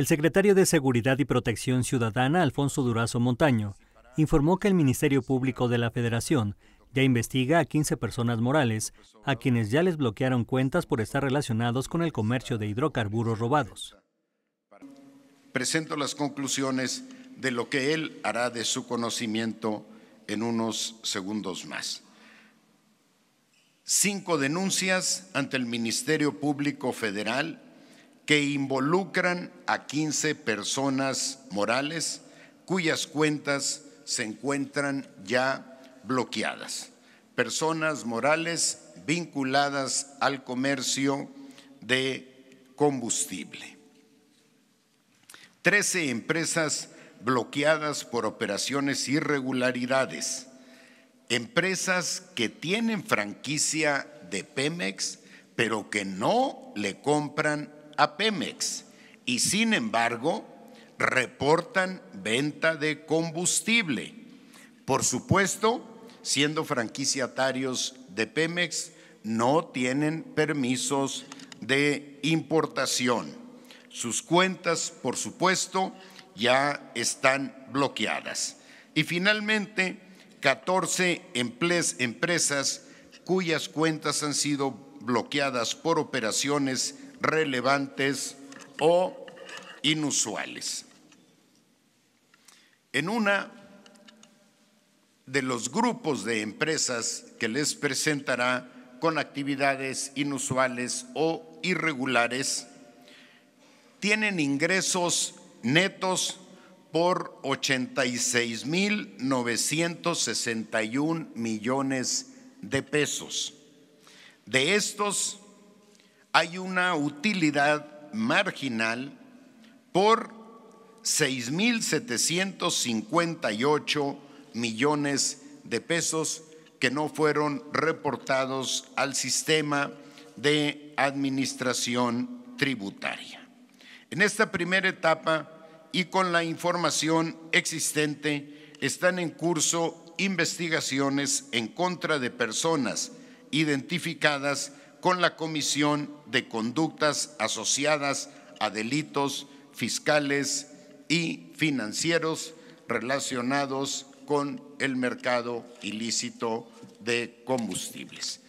El secretario de Seguridad y Protección Ciudadana, Alfonso Durazo Montaño, informó que el Ministerio Público de la Federación ya investiga a 15 personas morales, a quienes ya les bloquearon cuentas por estar relacionados con el comercio de hidrocarburos robados. Presento las conclusiones de lo que él hará de su conocimiento en unos segundos más. Cinco denuncias ante el Ministerio Público Federal que involucran a 15 personas morales cuyas cuentas se encuentran ya bloqueadas. Personas morales vinculadas al comercio de combustible. 13 empresas bloqueadas por operaciones irregularidades. Empresas que tienen franquicia de Pemex, pero que no le compran a Pemex y sin embargo reportan venta de combustible. Por supuesto, siendo franquiciatarios de Pemex, no tienen permisos de importación. Sus cuentas, por supuesto, ya están bloqueadas. Y finalmente, 14 empresas cuyas cuentas han sido bloqueadas por operaciones relevantes o inusuales. En una de los grupos de empresas que les presentará con actividades inusuales o irregulares, tienen ingresos netos por 86.961 millones de pesos. De estos, hay una utilidad marginal por 6.758 millones de pesos que no fueron reportados al sistema de administración tributaria. En esta primera etapa y con la información existente están en curso investigaciones en contra de personas identificadas con la comisión de conductas asociadas a delitos fiscales y financieros relacionados con el mercado ilícito de combustibles.